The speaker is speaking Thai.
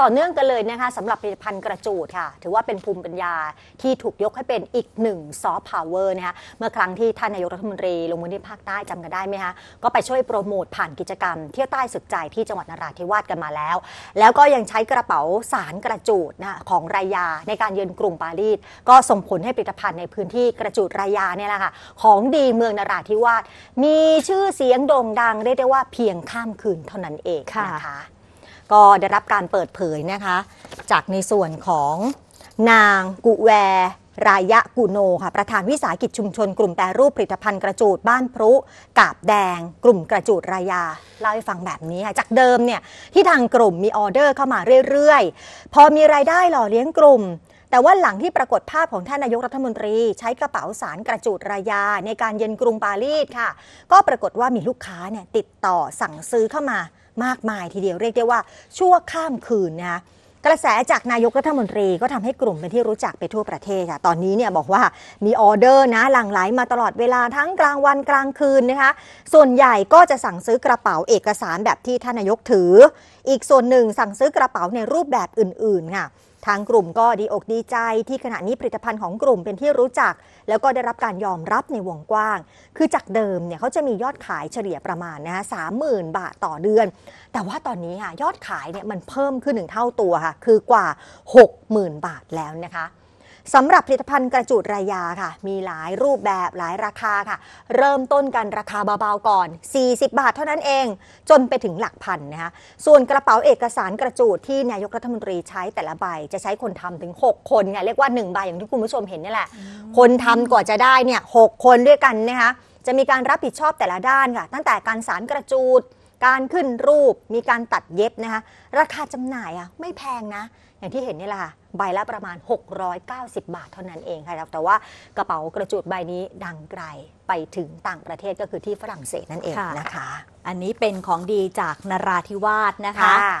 ต่อเนื่องกันเลยนะคะสำหรับผลิตภัณฑ์กระจูดค่ะ ถือว่าเป็นภูมิปัญญาที่ถูกยกให้เป็นอีกหนึ่ง ซอฟต์พาวเวอร์นะคะเมื่อครั้งที่ท่านนายกรัฐมนตรีลงมือนที่ภาคใต้จำกันได้ไหมคะก็ไปช่วยโปรโมทผ่านกิจกรรมเที่ยวใต้สุดใจที่จังหวัดนราธิวาสกันมาแล้ว แล้วก็ยังใช้กระเป๋าสารกระจูดนะของรายา ในการเยือนกรุงปารีสก็ส่งผลให้ผลิตภัณฑ์ในพื้นที่กระจูดรายาเนี่ยแหละค่ะของดีเมืองนราธิวาสมีชื่อเสียงโด่งดังเรียกได้ว่าเพียงข้ามคืนเท่านั้นเองนะคะก็ได้รับการเปิดเผยนะคะ จากในส่วนของ นางกุแวรายะกุโนค่ะประธานวิสาหกิจชุมชนกลุ่มแปรรูปผลิตภัณฑ์กระจูดบ้านพรุกาบแดง กลุ่มกระจูดรายา เล่าให้ฟังแบบนี้ค่ะจากเดิมเนี่ยที่ทางกลุ่มมีออเดอร์เข้ามาเรื่อยๆ พอมีรายได้หล่อเลี้ยงกลุ่ม แต่ว่าหลังที่ปรากฏภาพของท่านนายกรัฐมนตรี ใช้กระเป๋าสารกระจูดรายา ในการเย็นกรุงปารีสค่ะ ก็ปรากฏว่ามีลูกค้าเนี่ยติดต่อสั่งซื้อเข้ามามากมายทีเดียวเรียกได้ว่าชั่วข้ามคืนนะคะกระแสจากนายกรัฐมนตรีก็ทำให้กลุ่มเป็นที่รู้จักไปทั่วประเทศค่ะตอนนี้เนี่ยบอกว่ามีออเดอร์นะหลั่งไหล มาตลอดเวลาทั้งกลางวันกลางคืนนะคะ ส่วนใหญ่ก็จะสั่งซื้อกระเป๋าเอกสารแบบที่ท่านนายกถือ อีกส่วนหนึ่งสั่งซื้อกระเป๋าในรูปแบบอื่นๆค่ะทางกลุ่มก็ดีอกดีใจที่ขณะนี้ผลิตภัณฑ์ของกลุ่มเป็นที่รู้จัก แล้วก็ได้รับการยอมรับในวงกว้าง คือจากเดิมเนี่ยเขาจะมียอดขายเฉลี่ยประมาณนะฮะสามหมื่นบาทต่อเดือน แต่ว่าตอนนี้ค่ะยอดขายเนี่ยมันเพิ่มขึ้นหนึ่งเท่าตัวค่ะ คือกว่า 60,000 บาทแล้วนะคะสำหรับผลิตภัณฑ์กระจุดระยาค่ะ มีหลายรูปแบบหลายราคาค่ะ เริ่มต้นกันราคาเบาๆก่อน 40 บาทเท่านั้นเอง จนไปถึงหลักพันนะคะส่วนกระเป๋าเอกสารกระจูดที่นายกรัฐมนตรีใช้แต่ละใบ จะใช้คนทำถึง 6 คนเนี่ยเรียกว่า1ใบอย่างที่คุณผู้ชมเห็นนี่แหละ คนทำกว่าจะได้เนี่ยหคนด้วยกันนะคะจะมีการรับผิดชอบแต่ละด้านค่ะตั้งแต่การสารกระจูดการขึ้นรูปมีการตัดเย็บนะคะ ราคาจำหน่ายอ่ะไม่แพงนะ อย่างที่เห็นนี่แหละค่ะ ใบละประมาณ 690 บาทเท่านั้นเองค่ะแต่ว่ากระเป๋ากระจุดใบนี้ดังไกลไปถึงต่างประเทศก็คือที่ฝรั่งเศสนั่นเองะนะคะ อันนี้เป็นของดีจากนราธิวาสนะคะคะ